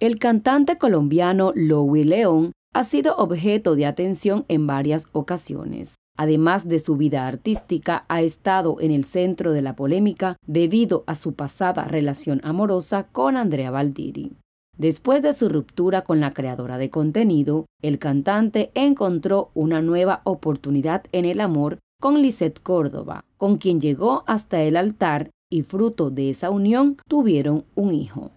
El cantante colombiano Louis León ha sido objeto de atención en varias ocasiones. Además de su vida artística, ha estado en el centro de la polémica debido a su pasada relación amorosa con Andrea Valdiri. Después de su ruptura con la creadora de contenido, el cantante encontró una nueva oportunidad en el amor con Lisette Córdoba, con quien llegó hasta el altar y fruto de esa unión tuvieron un hijo.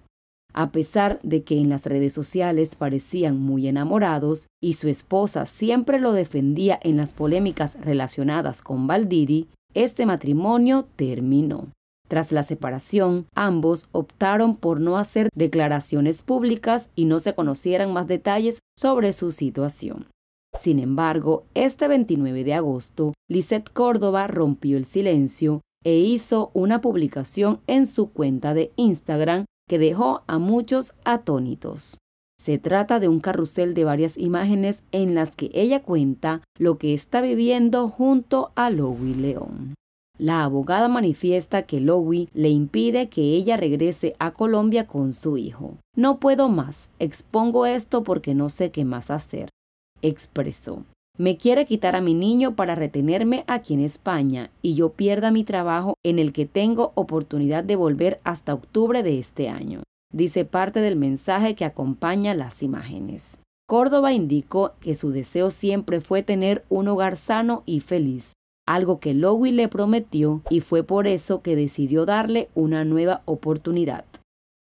A pesar de que en las redes sociales parecían muy enamorados y su esposa siempre lo defendía en las polémicas relacionadas con Valdiri, este matrimonio terminó. Tras la separación, ambos optaron por no hacer declaraciones públicas y no se conocieran más detalles sobre su situación. Sin embargo, este 29 de agosto, Lisette Córdoba rompió el silencio e hizo una publicación en su cuenta de Instagram que dejó a muchos atónitos. Se trata de un carrusel de varias imágenes en las que ella cuenta lo que está viviendo junto a Louis León. La abogada manifiesta que Louis le impide que ella regrese a Colombia con su hijo. No puedo más, expongo esto porque no sé qué más hacer, expresó. Me quiere quitar a mi niño para retenerme aquí en España y yo pierda mi trabajo en el que tengo oportunidad de volver hasta octubre de este año, dice parte del mensaje que acompaña las imágenes. Córdoba indicó que su deseo siempre fue tener un hogar sano y feliz, algo que Lowy le prometió y fue por eso que decidió darle una nueva oportunidad.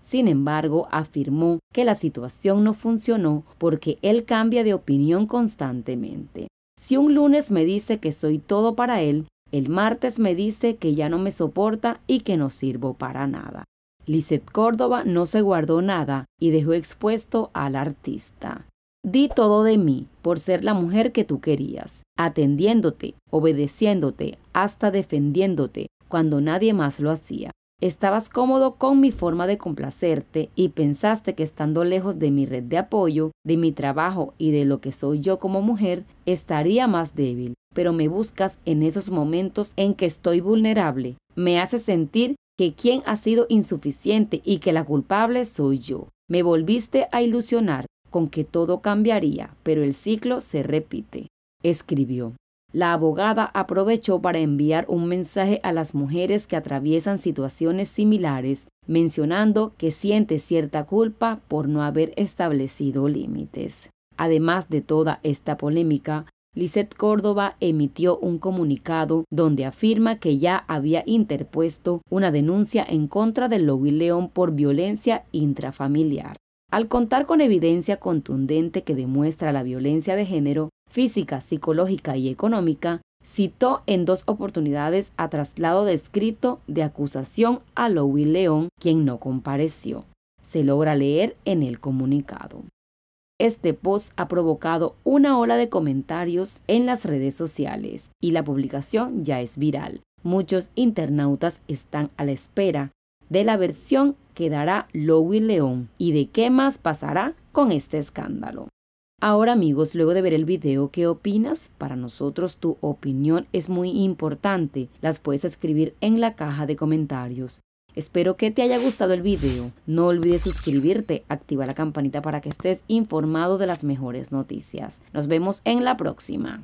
Sin embargo, afirmó que la situación no funcionó porque él cambia de opinión constantemente. Si un lunes me dice que soy todo para él, el martes me dice que ya no me soporta y que no sirvo para nada. Lizeth Córdoba no se guardó nada y dejó expuesto al artista. Di todo de mí por ser la mujer que tú querías, atendiéndote, obedeciéndote, hasta defendiéndote, cuando nadie más lo hacía. Estabas cómodo con mi forma de complacerte y pensaste que estando lejos de mi red de apoyo, de mi trabajo y de lo que soy yo como mujer, estaría más débil. Pero me buscas en esos momentos en que estoy vulnerable. Me hace sentir que quien ha sido insuficiente y que la culpable soy yo. Me volviste a ilusionar con que todo cambiaría, pero el ciclo se repite. Escribió. La abogada aprovechó para enviar un mensaje a las mujeres que atraviesan situaciones similares, mencionando que siente cierta culpa por no haber establecido límites. Además de toda esta polémica, Lisette Córdoba emitió un comunicado donde afirma que ya había interpuesto una denuncia en contra del Lobby León por violencia intrafamiliar. Al contar con evidencia contundente que demuestra la violencia de género, física, psicológica y económica, citó en dos oportunidades a traslado de escrito de acusación a Louis León, quien no compareció. Se logra leer en el comunicado. Este post ha provocado una ola de comentarios en las redes sociales y la publicación ya es viral. Muchos internautas están a la espera de la versión que dará Louis León y de qué más pasará con este escándalo. Ahora amigos, luego de ver el video, ¿qué opinas? Para nosotros tu opinión es muy importante. Las puedes escribir en la caja de comentarios. Espero que te haya gustado el video. No olvides suscribirte, activa la campanita para que estés informado de las mejores noticias. Nos vemos en la próxima.